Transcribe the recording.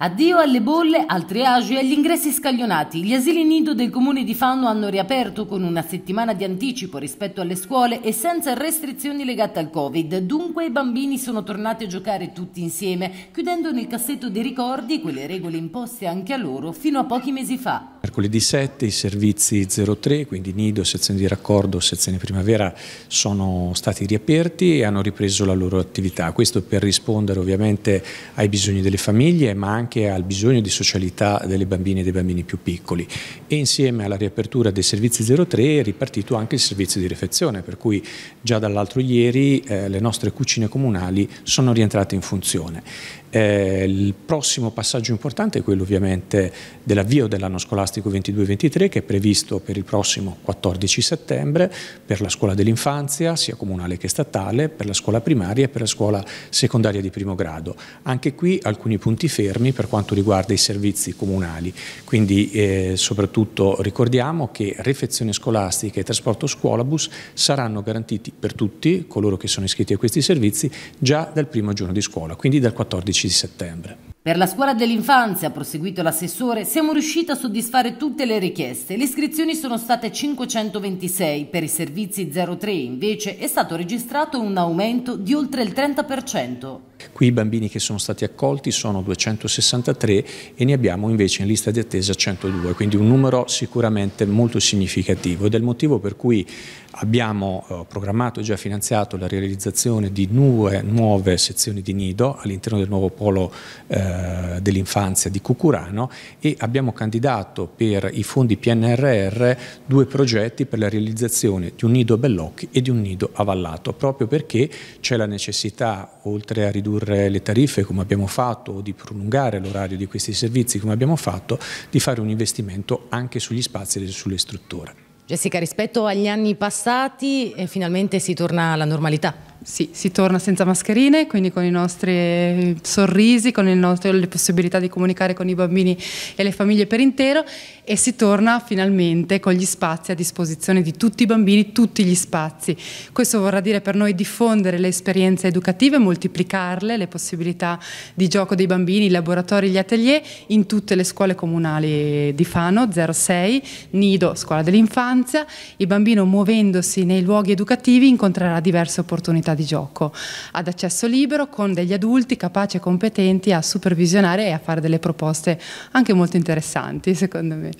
Addio alle bolle, al triage e agli ingressi scaglionati. Gli asili nido del comune di Fanno hanno riaperto con una settimana di anticipo rispetto alle scuole e senza restrizioni legate al Covid. Dunque i bambini sono tornati a giocare tutti insieme, chiudendo nel cassetto dei ricordi quelle regole imposte anche a loro fino a pochi mesi fa. Mercoledì 7 i servizi 03, quindi nido, sezione di raccordo, sezione primavera, sono stati riaperti e hanno ripreso la loro attività. Questo per rispondere ovviamente ai bisogni delle famiglie, ma anche anche al bisogno di socialità delle bambine e dei bambini più piccoli e insieme alla riapertura dei servizi 03 è ripartito anche il servizio di refezione per cui già dall'altro ieri eh, le nostre cucine comunali sono rientrate in funzione. Eh, il prossimo passaggio importante è quello ovviamente dell'avvio dell'anno scolastico 22-23 che è previsto per il prossimo 14 settembre per la scuola dell'infanzia sia comunale che statale, per la scuola primaria e per la scuola secondaria di primo grado. Anche qui alcuni punti fermi per quanto riguarda i servizi comunali, quindi eh, soprattutto ricordiamo che refezione scolastica e trasporto scuolabus saranno garantiti per tutti coloro che sono iscritti a questi servizi già dal primo giorno di scuola, quindi dal 14 di settembre. Per la scuola dell'infanzia, ha proseguito l'assessore, siamo riusciti a soddisfare tutte le richieste. Le iscrizioni sono state 526, per i servizi 03 invece è stato registrato un aumento di oltre il 30%. Qui i bambini che sono stati accolti sono 263 e ne abbiamo invece in lista di attesa 102, quindi un numero sicuramente molto significativo ed è il motivo per cui abbiamo eh, programmato e già finanziato la realizzazione di due nuove sezioni di nido all'interno del nuovo polo eh, dell'infanzia di Cucurano e abbiamo candidato per i fondi PNRR due progetti per la realizzazione di un nido a Bellocchi e di un nido avallato, proprio perché c'è la necessità, oltre a ridurre ridurre le tariffe come abbiamo fatto o di prolungare l'orario di questi servizi come abbiamo fatto, di fare un investimento anche sugli spazi e sulle strutture. Jessica, rispetto agli anni passati eh, finalmente si torna alla normalità sì, si torna senza mascherine, quindi con i nostri eh, sorrisi, con nostro, le possibilità di comunicare con i bambini e le famiglie per intero e si torna finalmente con gli spazi a disposizione di tutti i bambini, tutti gli spazi. Questo vorrà dire per noi diffondere le esperienze educative, moltiplicarle, le possibilità di gioco dei bambini, i laboratori, gli atelier in tutte le scuole comunali di Fano, 06, Nido, scuola dell'infanzia. Il bambino muovendosi nei luoghi educativi incontrerà diverse opportunità di gioco ad accesso libero con degli adulti capaci e competenti a supervisionare e a fare delle proposte anche molto interessanti secondo me.